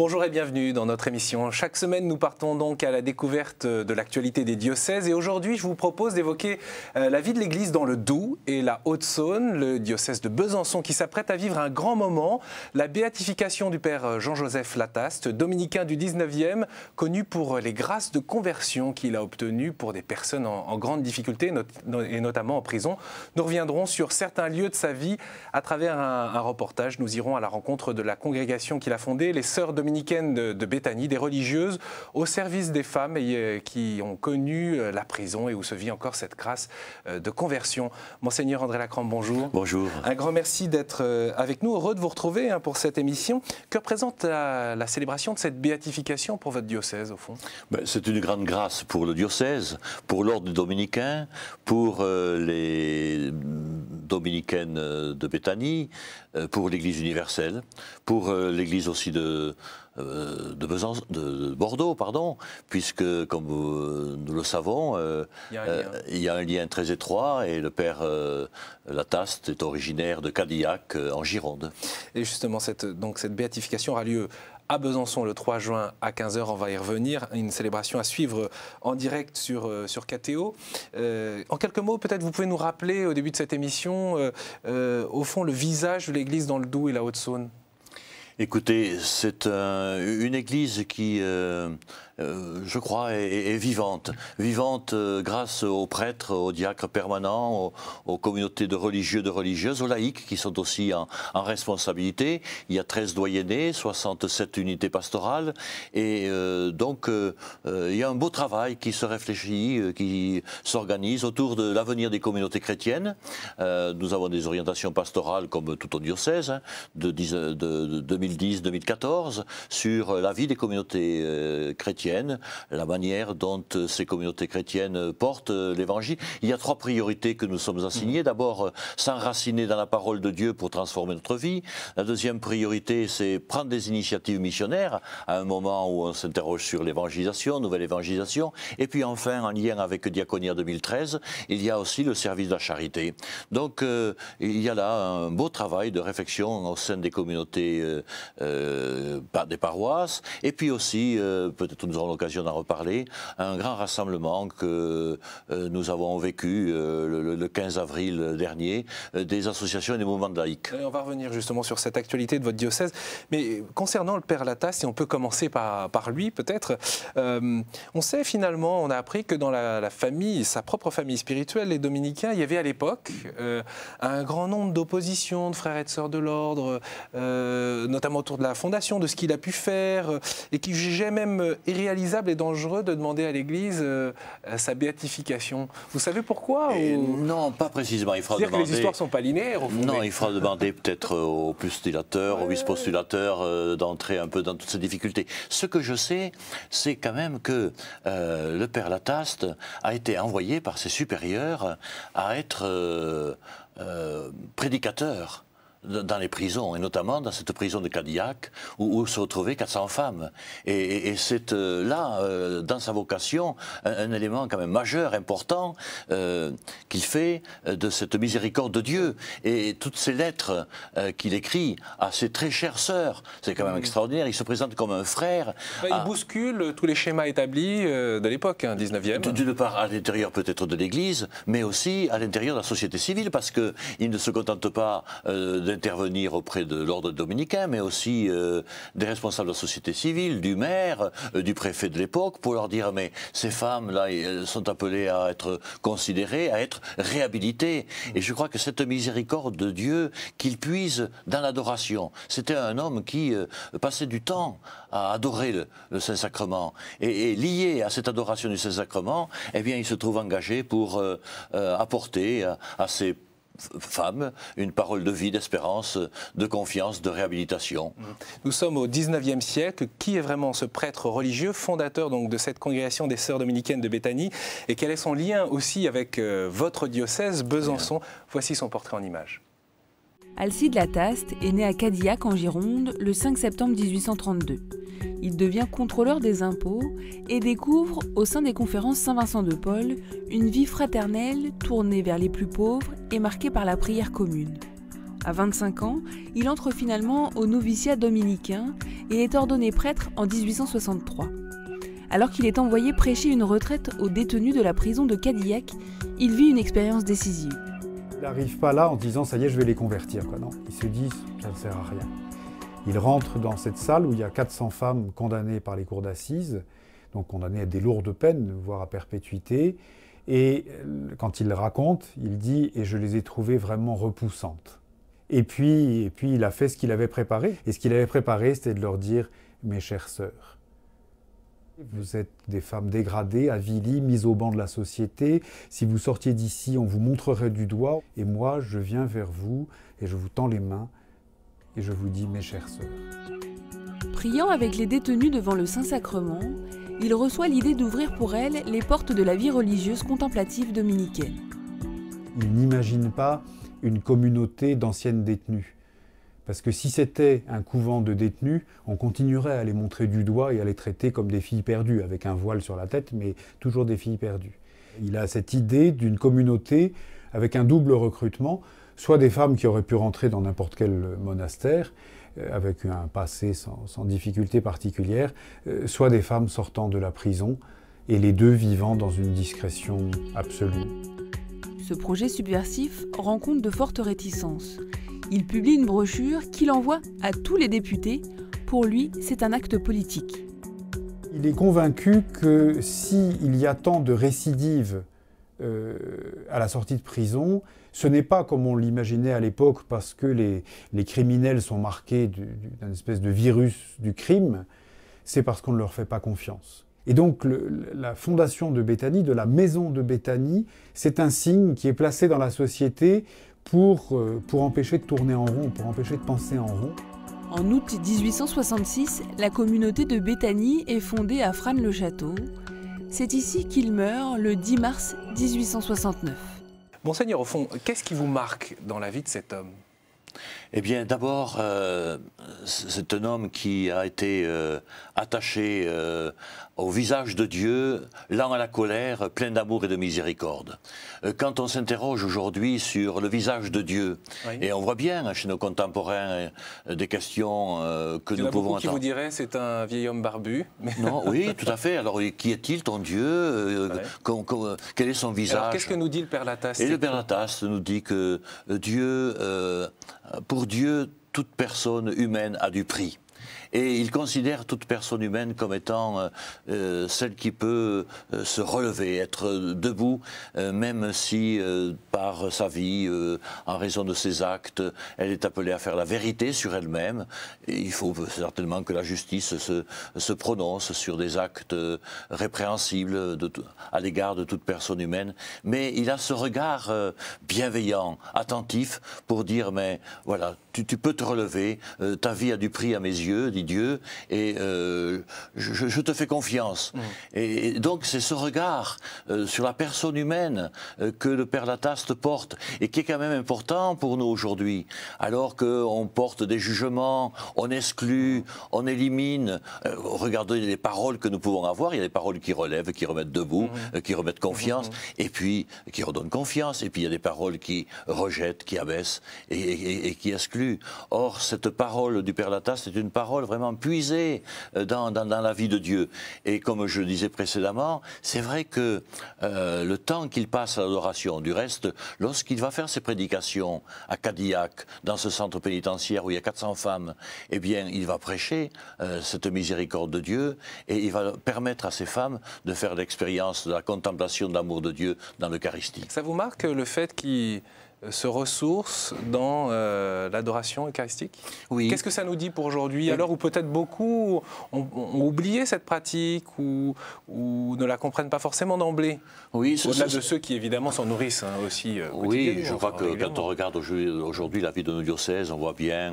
Bonjour et bienvenue dans notre émission. Chaque semaine, nous partons donc à la découverte de l'actualité des diocèses et aujourd'hui, je vous propose d'évoquer euh, la vie de l'Église dans le Doubs et la Haute-Saône, le diocèse de Besançon qui s'apprête à vivre un grand moment, la béatification du père euh, Jean-Joseph Lataste, dominicain du 19e, connu pour euh, les grâces de conversion qu'il a obtenues pour des personnes en, grande difficulté et notamment en prison. Nous reviendrons sur certains lieux de sa vie à travers un, un reportage. Nous irons à la rencontre de la congrégation qu'il a fondée, les sœurs dominicaines dominicaine de, de Béthanie, des religieuses au service des femmes euh, qui ont connu euh, la prison et où se vit encore cette grâce euh, de conversion. Monseigneur André Lacrambe, bonjour. Bonjour. Un grand merci d'être avec nous. Heureux de vous retrouver hein, pour cette émission. Que représente la, célébration de cette béatification pour votre diocèse, au fond ben, C'est une grande grâce pour le diocèse, pour l'ordre dominicain, pour les dominicaines de Béthanie, pour l'Église universelle, pour l'Église aussi de, euh, de, Besançon, de, Bordeaux, pardon, puisque, comme euh, nous le savons, euh, il, y a un lien très étroit et le père Lataste est originaire de Cadillac, en Gironde. Et justement, cette, donc, cette béatification aura lieu à Besançon le 3 juin à 15h. On va y revenir. Une célébration à suivre en direct sur, sur KTO. en quelques mots, peut-être vous pouvez nous rappeler au début de cette émission, au fond, le visage de l'Église dans le Doubs et la Haute-Saône. Écoutez, c'est euh, une église qui euh, euh, je crois, est, vivante. Vivante euh, grâce aux prêtres, aux diacres permanents, aux, communautés de religieux, de religieuses, aux laïcs qui sont aussi en, responsabilité. Il y a 13 doyennés, 67 unités pastorales. Et euh, donc, il y a un beau travail qui se réfléchit, qui s'organise autour de l'avenir des communautés chrétiennes. nous avons des orientations pastorales comme tout au diocèse, hein, de 2010-2014, sur la vie des communautés chrétiennes la manière dont euh, ces communautés chrétiennes euh, portent euh, l'évangile. Il y a trois priorités que nous sommes assignées. Mm. D'abord, s'enraciner dans la parole de Dieu pour transformer notre vie. La deuxième priorité, c'est prendre des initiatives missionnaires à un moment où on s'interroge sur l'évangélisation, nouvelle évangélisation. Et puis enfin, en lien avec Diaconia 2013, il y a aussi le service de la charité. Donc, il y a là un beau travail de réflexion au sein des communautés, des paroisses, et puis aussi, peut-être nous aurons l'occasion d'en reparler, un grand rassemblement que euh, nous avons vécu euh, le 15 avril dernier euh, des associations et des mouvements laïques. on va revenir justement sur cette actualité de votre diocèse. Mais concernant le Père Latas, si on peut commencer par, par lui peut-être, on sait finalement, on a appris que dans la, famille, sa propre famille spirituelle, les dominicains, il y avait à l'époque un grand nombre d'oppositions, de frères et de sœurs de l'ordre, notamment autour de la fondation, de ce qu'il a pu faire, et qui jugeait même réalisable et dangereux de demander à l'Église euh, sa béatification. Vous savez pourquoi Non, pas précisément. Il faudra dire que les histoires ne sont pas linéaires. non, il faudra demander peut-être au postulateur, au vice postulateur euh, d'entrer un peu dans toutes ces difficultés. Ce que je sais, c'est quand même que euh, le père Lataste a été envoyé par ses supérieurs à être prédicateur dans les prisons, et notamment dans cette prison de Cadillac, où, se retrouvaient 400 femmes. Et, c'est euh, là, euh, dans sa vocation, un, élément quand même majeur, important, euh, qu'il fait de cette miséricorde de Dieu. Et, toutes ces lettres qu'il écrit à ses très chères sœurs, c'est quand même mm. extraordinaire, il se présente comme un frère. Bah, il bouscule tous les schémas établis de l'époque, 19e. Hein, d'une part à l'intérieur peut-être de l'Église, mais aussi à l'intérieur de la société civile, parce qu'il ne se contente pas de d'intervenir auprès de l'ordre dominicain, mais aussi euh, des responsables de la société civile, du maire, euh, du préfet de l'époque, pour leur dire mais ces femmes-là, euh, sont appelées à être considérées, à être réhabilitées. Et je crois que cette miséricorde de Dieu qu'il puise dans l'adoration. C'était un homme qui passait du temps à adorer le, Saint-Sacrement. Et, lié à cette adoration du Saint-Sacrement, eh bien, il se trouve engagé pour apporter à, à ses Femme, une parole de vie, d'espérance, de confiance, de réhabilitation. Mmh. Nous sommes au 19e siècle. Qui est vraiment ce prêtre religieux, fondateur donc de cette congrégation des sœurs dominicaines de Béthanie Et quel est son lien aussi avec euh, votre diocèse, Besançon Voici son portrait en image. Alcide Lataste est né à Cadillac en Gironde le 5 septembre 1832. Il devient contrôleur des impôts et découvre, au sein des conférences Saint-Vincent de Paul, une vie fraternelle tournée vers les plus pauvres et marquée par la prière commune. À 25 ans, il entre finalement au noviciat dominicain et est ordonné prêtre en 1863. Alors qu'il est envoyé prêcher une retraite aux détenus de la prison de Cadillac, il vit une expérience décisive. Il n'arrive pas là en disant ça y est, je vais les convertir. Non, ils se disent ça ne sert à rien. Il rentre dans cette salle où il y a 400 femmes condamnées par les cours d'assises, donc condamnées à des lourdes peines, voire à perpétuité. Et euh, quand il raconte, il dit et je les ai trouvées vraiment repoussantes. Et puis, et puis il a fait ce qu'il avait préparé. Et ce qu'il avait préparé, c'était de leur dire mes chères sœurs, vous êtes des femmes dégradées, avilies, mises au banc de la société. Si vous sortiez d'ici, on vous montrerait du doigt. Et moi, je viens vers vous et je vous tends les mains et je vous dis mes chères sœurs. Priant avec les détenues devant le Saint-Sacrement, il reçoit l'idée d'ouvrir pour elles les portes de la vie religieuse contemplative dominicaine. Il n'imagine pas une communauté d'anciennes détenues. Parce que si c'était un couvent de détenus, on continuerait à les montrer du doigt et à les traiter comme des filles perdues, avec un voile sur la tête, mais toujours des filles perdues. Il a cette idée d'une communauté avec un double recrutement, soit des femmes qui auraient pu rentrer dans n'importe quel monastère, euh, avec un passé sans, sans difficulté particulière, euh, soit des femmes sortant de la prison, et les deux vivant dans une discrétion absolue. Ce projet subversif rencontre de fortes réticences. Il publie une brochure qu'il envoie à tous les députés. Pour lui, c'est un acte politique. Il est convaincu que s'il y a tant de récidives euh, à la sortie de prison, ce n'est pas comme on l'imaginait à l'époque parce que les, criminels sont marqués d'une espèce de virus du crime, c'est parce qu'on ne leur fait pas confiance. Et donc la fondation de Béthanie, de la maison de Béthanie, c'est un signe qui est placé dans la société euh, pour, empêcher de tourner en rond, pour empêcher de penser en rond. En août 1866, la communauté de Béthanie est fondée à franes le château C'est ici qu'il meurt le 10 mars 1869. Monseigneur, au fond, qu'est-ce qui vous marque dans la vie de cet homme eh bien, d'abord, euh, c'est un homme qui a été euh, attaché euh, au visage de Dieu, lent à la colère, plein d'amour et de miséricorde. quand on s'interroge aujourd'hui sur le visage de Dieu, et on voit bien chez nos contemporains des questions que nous pouvons entendre. qui vous dirait c'est un vieil homme barbu Non, oui, tout à fait. Alors, qui est-il, ton Dieu Quel est son visage Qu'est-ce que nous dit le Père Latasse Et le Père Latasse nous dit que Dieu, pour pour Dieu, toute personne humaine a du prix. Et il considère toute personne humaine comme étant euh, euh, celle qui peut euh, se relever, être debout, même si par sa vie, en raison de ses actes, elle est appelée à faire la vérité sur elle-même. Il faut certainement que la justice se, prononce sur des actes répréhensibles à l'égard de toute personne humaine. Mais il a ce regard bienveillant, attentif, pour dire, mais voilà, tu peux te relever, ta vie a du prix à mes yeux dit Dieu, et euh, je, te fais confiance. Mm. Et, donc c'est ce regard euh, sur la personne humaine euh, que le Père Lataste porte, et qui est quand même important pour nous aujourd'hui, alors qu'on porte des jugements, on exclut, on élimine. regardez les paroles que nous pouvons avoir, il y a des paroles qui relèvent, qui remettent debout, mm. qui remettent confiance, mm-hmm. et puis qui redonnent confiance, et puis il y a des paroles qui rejettent, qui abaissent, et, qui excluent. Or, cette parole du Père Lataste est une parole Parole vraiment puisée euh, dans, la vie de Dieu. Et comme je disais précédemment, c'est vrai que euh, le temps qu'il passe à l'adoration, du reste, lorsqu'il va faire ses prédications à Cadillac, dans ce centre pénitentiaire où il y a 400 femmes, eh bien, il va prêcher euh, cette miséricorde de Dieu et il va permettre à ces femmes de faire l'expérience de la contemplation de l'amour de Dieu dans l'Eucharistie. Ça vous marque le fait qu'il euh, se ressource dans euh, l'adoration eucharistique Qu'est-ce que ça nous dit pour aujourd'hui Alors, où peut-être beaucoup ont, oublié cette pratique ou, ou, ne la comprennent pas forcément d'emblée Oui. Au-delà de ceux qui, évidemment, s'en nourrissent hein, aussi. Euh, oui, je hein, crois que quand on regarde aujourd'hui la vie de nos diocèses, on voit bien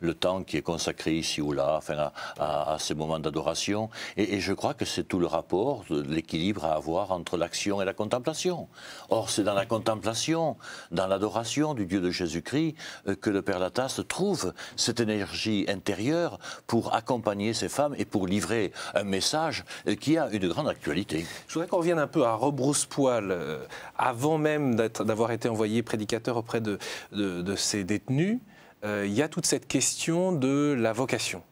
le temps qui est consacré ici ou là enfin, à, ces moments d'adoration. Et, et, je crois que c'est tout le rapport, l'équilibre à avoir entre l'action et la contemplation. Or, c'est dans la contemplation, dans l'adoration du Dieu de Jésus-Christ euh, que le Père Latas trouve cette énergie intérieure pour accompagner ces femmes et pour livrer un message euh, qui a une grande actualité. Je voudrais qu'on revienne un peu à rebrousse-poil, euh, avant même d'avoir été envoyé prédicateur auprès de, ces détenus. Il y a toute cette question de la vocation.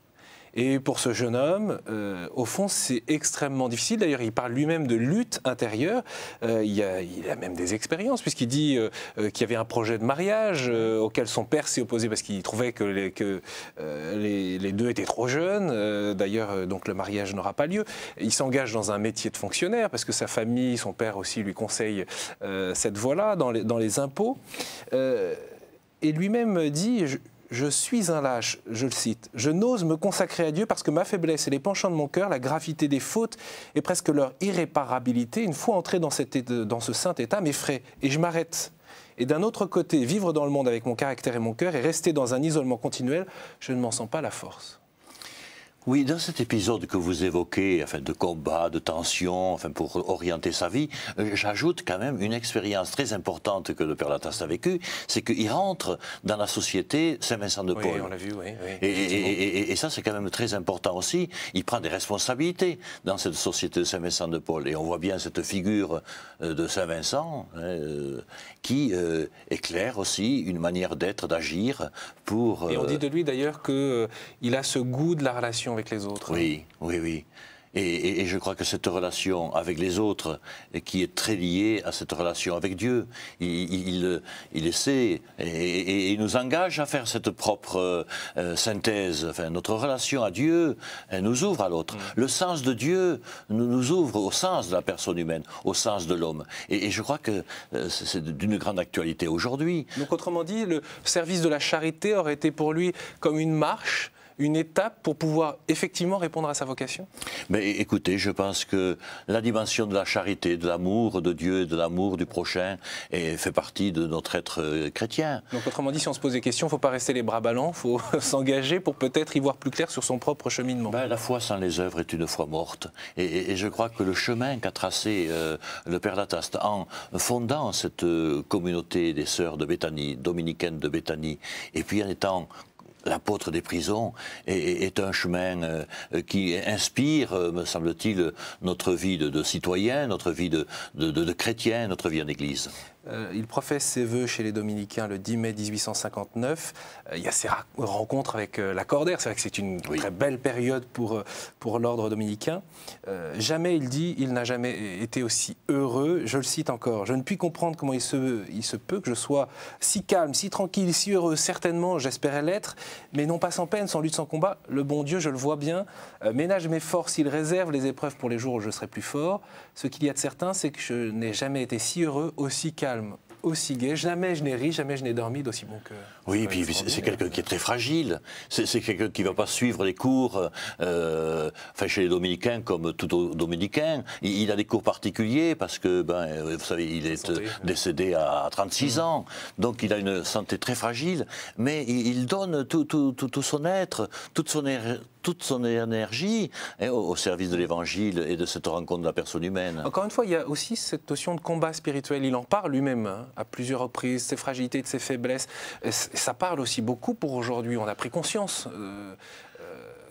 Et pour ce jeune homme, euh, au fond, c'est extrêmement difficile. D'ailleurs, il parle lui-même de lutte intérieure. Euh, il, a, même des expériences, puisqu'il dit euh, qu'il y avait un projet de mariage auquel son père s'est opposé parce qu'il trouvait que, les, que les, deux étaient trop jeunes. D'ailleurs, donc le mariage n'aura pas lieu. Il s'engage dans un métier de fonctionnaire parce que sa famille, son père aussi lui conseille cette voie-là dans les, dans les impôts. et lui-même dit... Je suis un lâche, je le cite. Je n'ose me consacrer à Dieu parce que ma faiblesse et les penchants de mon cœur, la gravité des fautes et presque leur irréparabilité, une fois entré dans, ce saint état, m'effraient et je m'arrête. Et d'un autre côté, vivre dans le monde avec mon caractère et mon cœur et rester dans un isolement continuel, je ne m'en sens pas la force. Oui, dans cet épisode que vous évoquez, enfin, de combat, de tension, enfin, pour orienter sa vie, euh, j'ajoute quand même une expérience très importante que le Père Lataste a vécue, c'est qu'il rentre dans la société Saint-Vincent-de-Paul. Oui, on l'a vu, oui. et, ça, c'est quand même très important aussi. Il prend des responsabilités dans cette société Saint-Vincent-de-Paul. Et on voit bien cette figure euh, de Saint-Vincent hein, euh, qui éclaire aussi une manière d'être, d'agir pour... Et on dit de lui d'ailleurs qu'il a ce goût de la relation avec les autres. Oui, oui, oui. Et, je crois que cette relation avec les autres, qui est très liée à cette relation avec Dieu, il, il, essaie et, il nous engage à faire cette propre euh, synthèse. Enfin, notre relation à Dieu elle nous ouvre à l'autre. Mm. Le sens de Dieu nous, nous, ouvre au sens de la personne humaine, au sens de l'homme. Et, je crois que euh, c'est d'une grande actualité aujourd'hui. Donc autrement dit, le service de la charité aurait été pour lui comme une marche une étape pour pouvoir effectivement répondre à sa vocation Mais écoutez, je pense que la dimension de la charité, de l'amour de Dieu et de l'amour du prochain fait partie de notre être euh, chrétien. Donc autrement dit, si on se pose des questions, il ne faut pas rester les bras ballants, il faut s'engager pour peut-être y voir plus clair sur son propre cheminement. Ben, la foi sans les œuvres est une foi morte. Et, je crois que le chemin qu'a tracé euh, le Père Lataste en fondant cette euh, communauté des sœurs de Béthanie, dominicaines de Béthanie, et puis en étant l'apôtre des prisons est, un chemin euh, qui inspire, euh, me semble-t-il, notre vie de, citoyen, notre vie de, de chrétien, notre vie en Église. Euh, il professe ses vœux chez les Dominicains le 10 mai 1859. Euh, il y a ses rencontres avec euh, la Cordaire. C'est vrai que c'est une très belle période pour, pour l'ordre dominicain. jamais, il dit, il n'a jamais été aussi heureux. Je le cite encore. Je ne puis comprendre comment il se, il se peut que je sois si calme, si tranquille, si heureux. Certainement, j'espérais l'être, mais non pas sans peine, sans lutte, sans combat. Le bon Dieu, je le vois bien, ménage mes forces. Il réserve les épreuves pour les jours où je serai plus fort. Ce qu'il y a de certain, c'est que je n'ai jamais été si heureux, aussi calme aussi gai. Jamais je n'ai ri, jamais je n'ai dormi d'aussi bon que... Oui, puis c'est quelqu'un qui est très fragile. C'est quelqu'un qui ne va pas suivre les cours, euh, chez les dominicains comme tout dominicain. Il, a des cours particuliers parce que, ben, vous savez, il est euh, décédé à 36 ans. Donc il a une santé très fragile, mais il, donne tout, tout, tout, son être, toute son, toute son énergie au, service de l'évangile et de cette rencontre de la personne humaine. Encore une fois, il y a aussi cette notion de combat spirituel. Il en parle lui-même hein, à plusieurs reprises, ses fragilités, de ses faiblesses. ça parle aussi beaucoup pour aujourd'hui. On a pris conscience euh,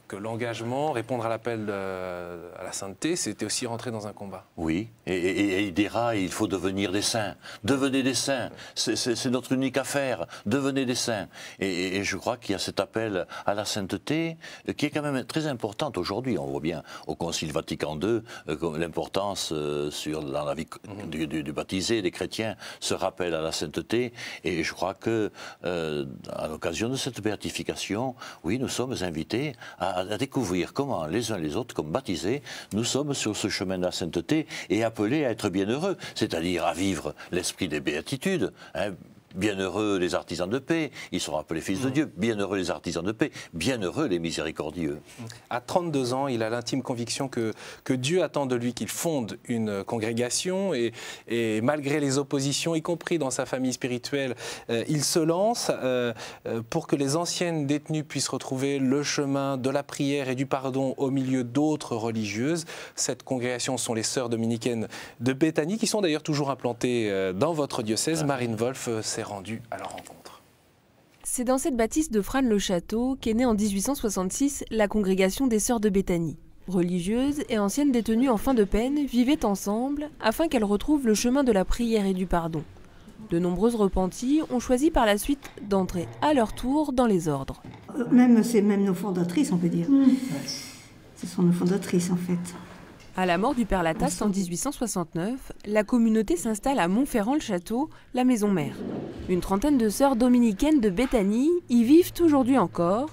que l'engagement, répondre à l'appel euh, à la sainteté, c'était aussi rentrer dans un combat. Oui, et, il dira, il faut devenir des saints. Devenez des saints, c'est notre unique affaire, devenez des saints. Et, je crois qu'il y a cet appel à la sainteté euh, qui est quand même très importante aujourd'hui. On voit bien au Concile Vatican II euh, l'importance sur dans la vie mhm. du, baptisé, des chrétiens, ce rappel à la sainteté. Et je crois que à l'occasion de cette béatification, oui, nous sommes invités à à, découvrir comment les uns les autres, comme baptisés, nous sommes sur ce chemin de la sainteté et appelés à être bienheureux, c'est-à-dire à vivre l'esprit des béatitudes. Hein. Bienheureux les artisans de paix, ils sont appelés fils de mm. Dieu. Bienheureux les artisans de paix, bienheureux les miséricordieux. À 32 ans, il a l'intime conviction que, Dieu attend de lui qu'il fonde une congrégation et, et, malgré les oppositions, y compris dans sa famille spirituelle, euh, il se lance euh, euh, pour que les anciennes détenues puissent retrouver le chemin de la prière et du pardon au milieu d'autres religieuses. Cette congrégation sont les sœurs dominicaines de Béthanie qui sont d'ailleurs toujours implantées dans votre diocèse. Ah. Marine Wolf, c'est rendu à leur rencontre. C'est dans cette bâtisse de frasne le château qu'est née en 1866 la congrégation des Sœurs de Béthanie. Religieuses et anciennes détenues en fin de peine vivaient ensemble afin qu'elles retrouvent le chemin de la prière et du pardon. De nombreuses repenties ont choisi par la suite d'entrer à leur tour dans les ordres. Euh, même, c'est même nos fondatrices, on peut dire. Mm. Ce sont nos fondatrices, en fait. À la mort du père Lataste en 1869, la communauté s'installe à Montferrand-le-Château, la maison mère. Une trentaine de sœurs dominicaines de Béthanie y vivent aujourd'hui encore.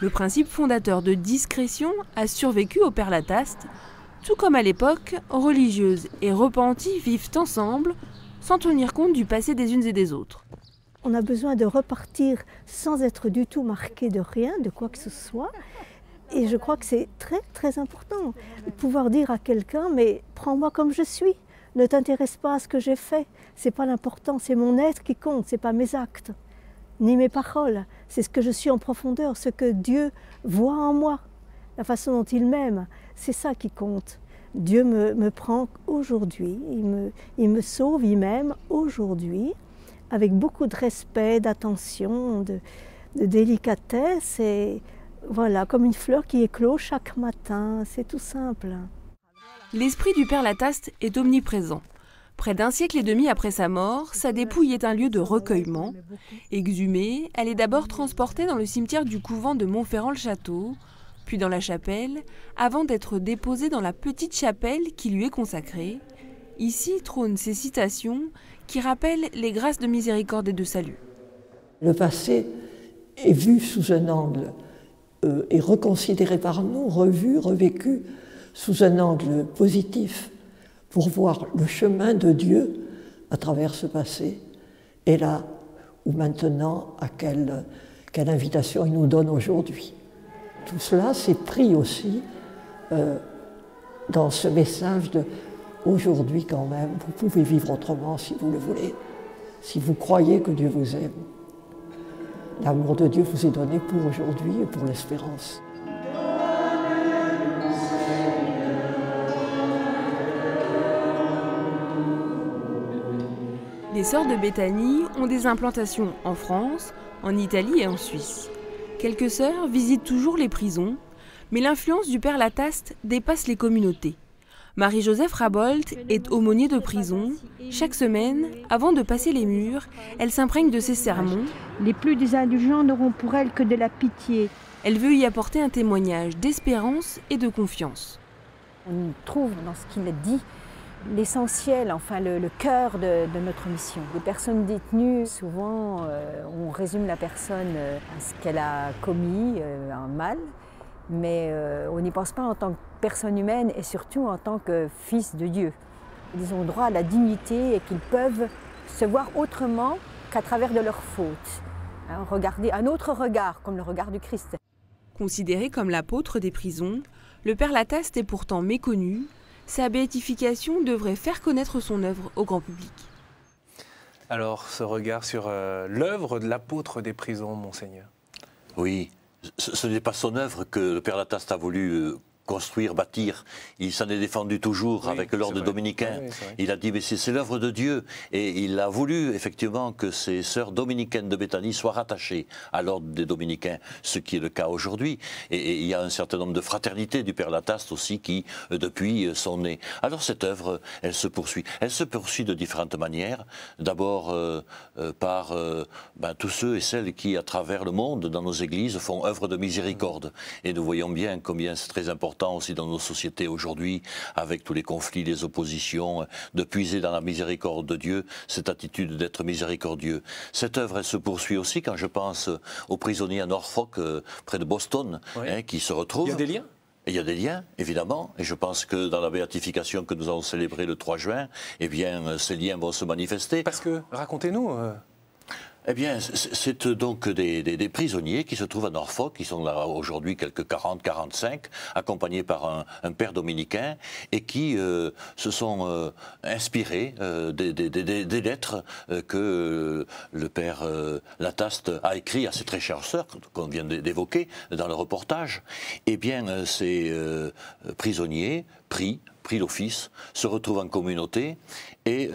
Le principe fondateur de discrétion a survécu au père Lataste, tout comme à l'époque, religieuses et repenties vivent ensemble sans tenir compte du passé des unes et des autres. On a besoin de repartir sans être du tout marqué de rien, de quoi que ce soit, et je crois que c'est très, très important. Pouvoir dire à quelqu'un, mais prends-moi comme je suis. Ne t'intéresse pas à ce que j'ai fait. C'est pas l'important. C'est mon être qui compte. C'est pas mes actes, ni mes paroles. C'est ce que je suis en profondeur, ce que Dieu voit en moi, la façon dont il m'aime. C'est ça qui compte. Dieu me, me prend aujourd'hui. Il me, il me sauve, il m'aime aujourd'hui, avec beaucoup de respect, d'attention, de, de délicatesse et voilà, comme une fleur qui éclot chaque matin, c'est tout simple. L'esprit du père Lataste est omniprésent. Près d'un siècle et demi après sa mort, sa dépouille est un lieu de recueillement. Exhumée, elle est d'abord transportée dans le cimetière du couvent de Montferrand-le-Château, puis dans la chapelle, avant d'être déposée dans la petite chapelle qui lui est consacrée. Ici trônent ces citations qui rappellent les grâces de miséricorde et de salut. Le passé est vu sous un angle et euh, est reconsidéré par nous, revu, revécu sous un angle positif pour voir le chemin de Dieu à travers ce passé et là ou maintenant à quelle, quelle invitation il nous donne aujourd'hui. Tout cela s'est pris aussi euh, dans ce message de aujourd'hui quand même, vous pouvez vivre autrement si vous le voulez, si vous croyez que Dieu vous aime. L'amour de Dieu vous est donné pour aujourd'hui et pour l'espérance. Les sœurs de Béthanie ont des implantations en France, en Italie et en Suisse. Quelques sœurs visitent toujours les prisons, mais l'influence du Père Lataste dépasse les communautés. Marie-Joseph Rabolt est aumônier de prison. Chaque semaine, avant de passer les murs, elle s'imprègne de ses sermons. Les plus désindulgents n'auront pour elle que de la pitié. Elle veut y apporter un témoignage d'espérance et de confiance. On trouve dans ce qu'il dit l'essentiel, enfin le, cœur de, notre mission. Les personnes détenues, souvent, euh, on résume la personne euh, à ce qu'elle a commis, euh, un mal, mais euh, on n'y pense pas en tant que personne humaine et surtout en tant que fils de Dieu. Ils ont droit à la dignité et qu'ils peuvent se voir autrement qu'à travers de leurs fautes. Hein, regarder un autre regard, comme le regard du Christ. Considéré comme l'apôtre des prisons, le Père Lataste est pourtant méconnu. Sa béatification devrait faire connaître son œuvre au grand public. Alors, ce regard sur euh, l'œuvre de l'apôtre des prisons, monseigneur. Oui, ce, n'est pas son œuvre que le père Lataste a voulu euh, construire, bâtir. Il s'en est défendu toujours avec l'ordre dominicain. il a dit, mais c'est l'œuvre de Dieu. Et il a voulu, effectivement, que ces sœurs dominicaines de Béthanie soient rattachées à l'ordre des dominicains, ce qui est le cas aujourd'hui. Et, il y a un certain nombre de fraternités du Père Lataste aussi qui, euh, depuis, euh, sont nées. Alors cette œuvre, elle se poursuit. Elle se poursuit de différentes manières. D'abord euh, par ben, tous ceux et celles qui, à travers le monde, dans nos églises, font œuvre de miséricorde. Et nous voyons bien combien c'est très important aussi dans nos sociétés aujourd'hui, avec tous les conflits, les oppositions, de puiser dans la miséricorde de Dieu cette attitude d'être miséricordieux. Cette œuvre, elle se poursuit aussi quand je pense aux prisonniers à Norfolk, euh, près de Boston, hein, qui se retrouvent. Il y a des liens il y a des liens, évidemment, et je pense que dans la béatification que nous avons célébrée le 3 juin, eh bien, euh, ces liens vont se manifester. Parce que, racontez-nous, euh, eh bien, c'est euh, donc des, prisonniers qui se trouvent à Norfolk, qui sont là aujourd'hui quelques 40, 45, accompagnés par un, père dominicain, et qui euh, se sont euh, inspirés des, lettres que le père Lataste a écrit à ses très chers soeurs qu'on vient d'évoquer dans le reportage. Eh bien, ces prisonniers, pris, pris l'office, se retrouvent en communauté et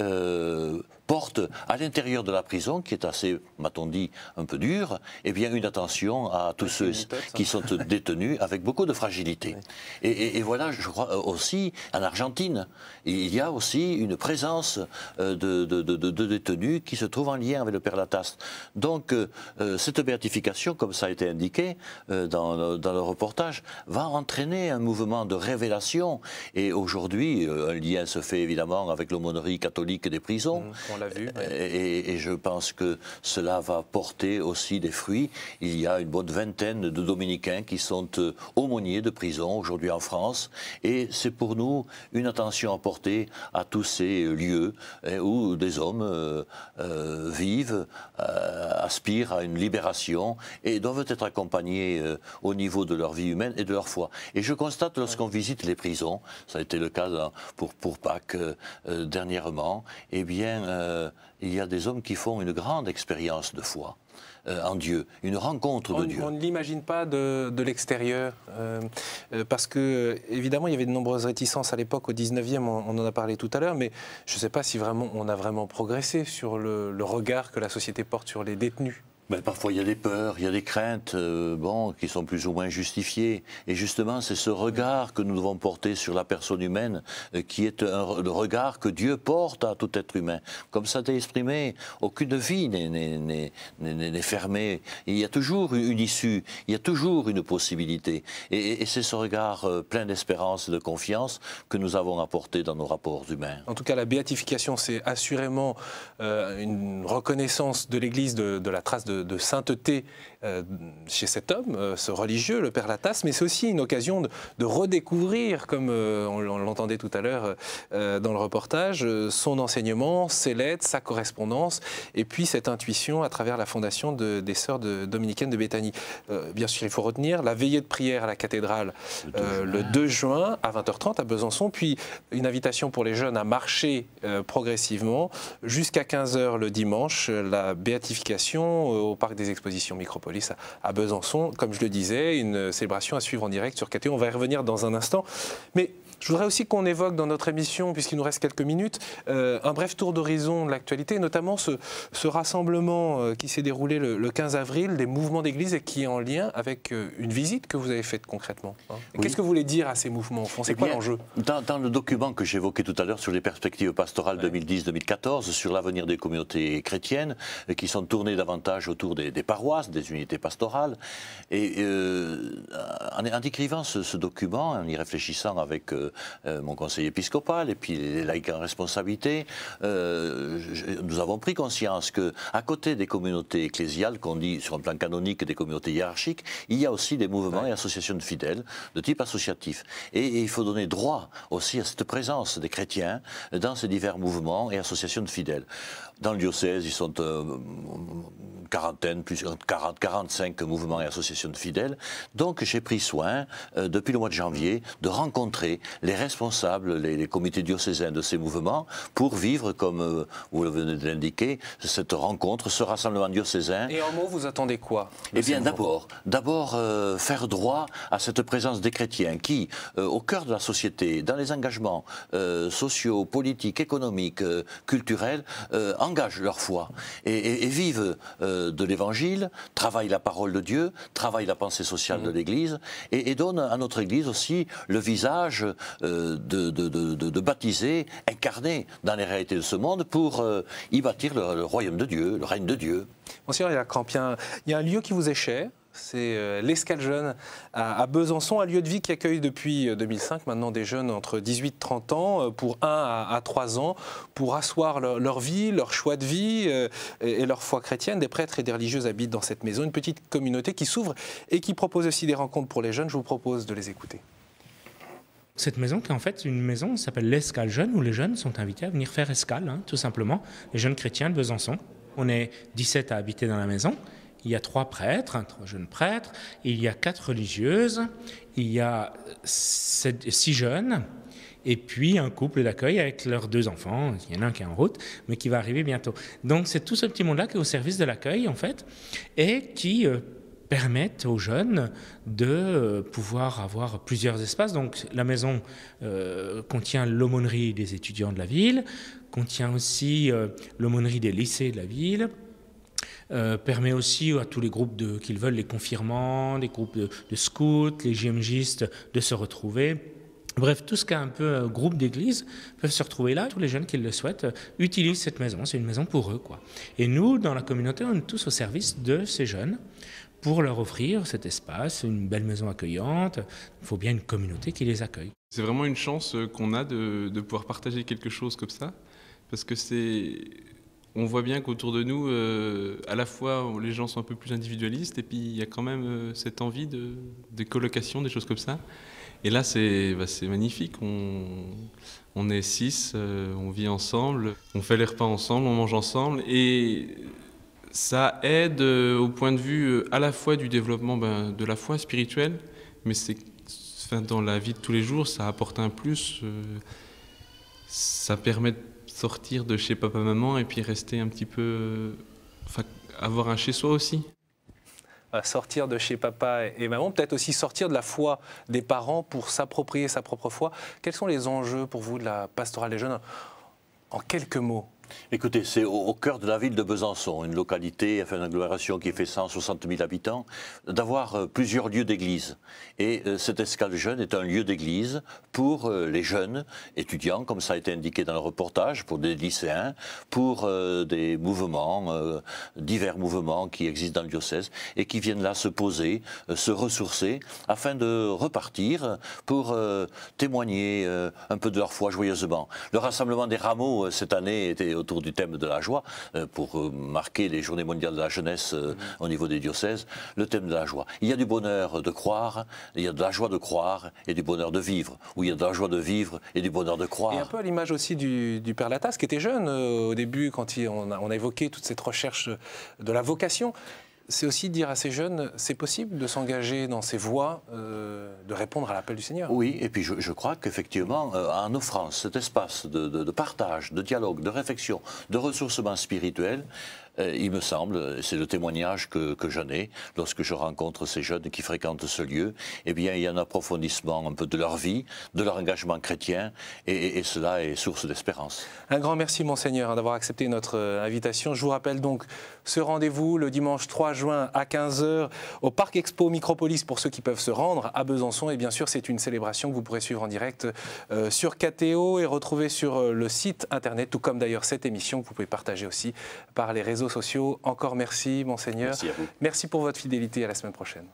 porte à l'intérieur de la prison, qui est assez, m'a-t-on dit, un peu dure, eh bien une attention à tous ceux qui sont détenus avec beaucoup de fragilité. Et, voilà, je crois euh, aussi, en Argentine, il y a aussi une présence euh, de, de, détenus qui se trouvent en lien avec le Père Lataste. Donc, euh, cette béatification, comme ça a été indiqué dans, le reportage, va entraîner un mouvement de révélation. Et aujourd'hui, un lien se fait évidemment avec l'aumônerie catholique des prisons. Mmh, l'a vu. Et, je pense que cela va porter aussi des fruits. Il y a une bonne vingtaine de Dominicains qui sont euh, aumôniers de prison aujourd'hui en France. Et c'est pour nous une attention à porter à tous ces lieux euh, où des hommes euh, vivent, aspirent à une libération et doivent être accompagnés au niveau de leur vie humaine et de leur foi. Et je constate lorsqu'on visite les prisons, ça a été le cas pour, pour Pâques dernièrement, et eh bien euh, il y a des hommes qui font une grande expérience de foi euh, en Dieu, une rencontre de Dieu. On ne l'imagine pas de, l'extérieur, euh, parce que, évidemment, il y avait de nombreuses réticences à l'époque, au 19e, on, en a parlé tout à l'heure, mais je ne sais pas si vraiment on a vraiment progressé sur le regard que la société porte sur les détenus. Ben, parfois, il y a des peurs, il y a des craintes euh, qui sont plus ou moins justifiées. Et justement, c'est ce regard que nous devons porter sur la personne humaine euh, qui est le regard que Dieu porte à tout être humain. Comme ça été exprimé, aucune vie n'est fermée. il y a toujours une issue, il y a toujours une possibilité. Et, c'est ce regard euh, plein d'espérance et de confiance que nous avons apporté dans nos rapports humains. En tout cas, la béatification, c'est assurément une reconnaissance de l'Église de, de la trace de de, sainteté euh, chez cet homme, euh, ce religieux, le Père Latas, mais c'est aussi une occasion de, redécouvrir, comme euh, on, l'entendait tout à l'heure dans le reportage, son enseignement, ses lettres, sa correspondance, et puis cette intuition à travers la fondation des sœurs de, dominicaines de Béthanie. bien sûr, il faut retenir la veillée de prière à la cathédrale le 2 juin à 20h30 à Besançon, puis une invitation pour les jeunes à marcher progressivement jusqu'à 15h le dimanche, la béatification au parc des expositions Micropolis à Besançon. Comme je le disais, une célébration à suivre en direct sur KT. On va y revenir dans un instant. Mais je voudrais aussi qu'on évoque dans notre émission, puisqu'il nous reste quelques minutes, euh, un bref tour d'horizon de l'actualité, notamment ce, rassemblement euh, qui s'est déroulé le, 15 avril des mouvements d'église et qui est en lien avec euh, une visite que vous avez faite concrètement. Hein. Qu'est-ce que vous voulez dire à ces mouvements C'est eh quoi l'enjeu dans, le document que j'évoquais tout à l'heure sur les perspectives pastorales 2010-2014, sur l'avenir des communautés chrétiennes, qui sont tournées davantage autour des, paroisses, des unités pastorales, et euh, en, en, ce, document, en y réfléchissant avec... Euh, mon conseil épiscopal et puis les laïcs en responsabilité, euh, nous avons pris conscience que, à côté des communautés ecclésiales, qu'on dit sur un plan canonique des communautés hiérarchiques, il y a aussi des mouvements et associations de fidèles de type associatif. et, il faut donner droit aussi à cette présence des chrétiens dans ces divers mouvements et associations de fidèles. Dans le diocèse, ils sont une euh, quarantaine, plus 40, euh, 45 mouvements et associations de fidèles. Donc j'ai pris soin, euh, depuis le mois de janvier, de rencontrer les responsables, les, comités diocésains de ces mouvements, pour vivre, comme vous le venez de l'indiquer, cette rencontre, ce rassemblement diocésain. Et en mots, vous attendez quoi Eh bien, d'abord, d'abord faire droit à cette présence des chrétiens qui, au cœur de la société, dans les engagements sociaux, politiques, économiques, culturels, engagent leur foi et, vivent euh, de l'Évangile, travaillent la parole de Dieu, travaillent la pensée sociale de mhm. l'Église et, donnent à notre Église aussi le visage euh, de, baptiser, incarné dans les réalités de ce monde pour euh, y bâtir le, royaume de Dieu, le règne de Dieu. Monsieur il y a un lieu qui vous est cher, c'est euh, l'Escale Jeune à Besançon, un lieu de vie qui accueille depuis 2005 euh, maintenant des jeunes entre 18 et 30 ans euh, pour 1 à 3 ans pour asseoir leur vie, leur choix de vie et leur foi chrétienne. Des prêtres et des religieuses habitent dans cette maison, une petite communauté qui s'ouvre et qui propose aussi des rencontres pour les jeunes. Je vous propose de les écouter. Cette maison qui est en fait une maison s'appelle l'Escale Jeune où les jeunes sont invités à venir faire escale, hein, tout simplement, les jeunes chrétiens de Besançon. On est 17 à habiter dans la maison il y a trois prêtres, trois jeunes prêtres, il y a quatre religieuses, il y a six jeunes, et puis un couple d'accueil avec leurs deux enfants. Il y en a un qui est en route, mais qui va arriver bientôt. Donc c'est tout ce petit monde-là qui est au service de l'accueil, en fait, et qui euh, permettent aux jeunes de euh, pouvoir avoir plusieurs espaces. Donc la maison euh, contient l'aumônerie des étudiants de la ville, contient aussi l'aumônerie des lycées de la ville, euh, permet aussi à tous les groupes qu'ils veulent, les confirmants, les groupes de, scouts, les GMGistes, de se retrouver. Bref, tout ce qu'a un peu un euh, groupe d'église peuvent se retrouver là. Tous les jeunes qui le souhaitent euh, utilisent cette maison. C'est une maison pour eux, quoi. Et nous, dans la communauté, on est tous au service de ces jeunes pour leur offrir cet espace, une belle maison accueillante. Il faut bien une communauté qui les accueille. C'est vraiment une chance qu'on a de, de pouvoir partager quelque chose comme ça, parce que c'est on voit bien qu'autour de nous, euh, à la fois les gens sont un peu plus individualistes et puis il y a quand même euh, cette envie de, de, colocation, des choses comme ça. Et là, c'est bah, magnifique. On, on, est six, euh, on vit ensemble, on fait les repas ensemble, on mange ensemble et ça aide au point de vue à la fois du développement ben, de la foi spirituelle, mais c'est dans la vie de tous les jours, ça apporte un plus. ça permet de sortir de chez papa-maman et puis rester un petit peu. Euh, enfin, avoir un chez-soi aussi sortir de chez papa et maman, peut-être aussi sortir de la foi des parents pour s'approprier sa propre foi. Quels sont les enjeux pour vous de la pastorale des jeunes en quelques mots Écoutez, c'est au, cœur de la ville de Besançon, une localité, enfin une agglomération qui fait 160 000 habitants, d'avoir euh, plusieurs lieux d'église. Et euh, cette escale jeune est un lieu d'église pour euh, les jeunes étudiants, comme ça a été indiqué dans le reportage, pour des lycéens, pour des mouvements, divers mouvements qui existent dans le diocèse et qui viennent là se poser, se ressourcer, afin de repartir pour témoigner un peu de leur foi joyeusement. Le rassemblement des rameaux cette année était autour du thème de la joie, euh, pour euh, marquer les journées mondiales de la jeunesse euh, mm. au niveau des diocèses, le thème de la joie. Il y a du bonheur de croire, il y a de la joie de croire et du bonheur de vivre, ou il y a de la joie de vivre et du bonheur de croire. Et un peu à l'image aussi du, Père Latas, qui était jeune au début, quand on, on, a, évoqué toute cette recherche de la vocation c'est aussi dire à ces jeunes, c'est possible de s'engager dans ces voies, euh, de répondre à l'appel du Seigneur. Oui, et puis je, crois qu'effectivement, euh, en offrant cet espace de, de, partage, de dialogue, de réflexion, de ressourcement spirituel, euh, il me semble, euh, c'est le témoignage que, que j'en ai, lorsque je rencontre ces jeunes qui fréquentent ce lieu, eh bien, il y a un approfondissement un peu de leur vie, de leur engagement chrétien, et, et cela est source d'espérance. Un grand merci, Monseigneur, d'avoir accepté notre euh, invitation. Je vous rappelle donc ce rendez-vous le dimanche 3 juin à 15h au Parc Expo Micropolis pour ceux qui peuvent se rendre à Besançon. Et bien sûr, c'est une célébration que vous pourrez suivre en direct sur KTO et retrouver sur le site internet, tout comme d'ailleurs cette émission que vous pouvez partager aussi par les réseaux sociaux. Encore merci, Monseigneur. Merci, merci pour votre fidélité. À la semaine prochaine.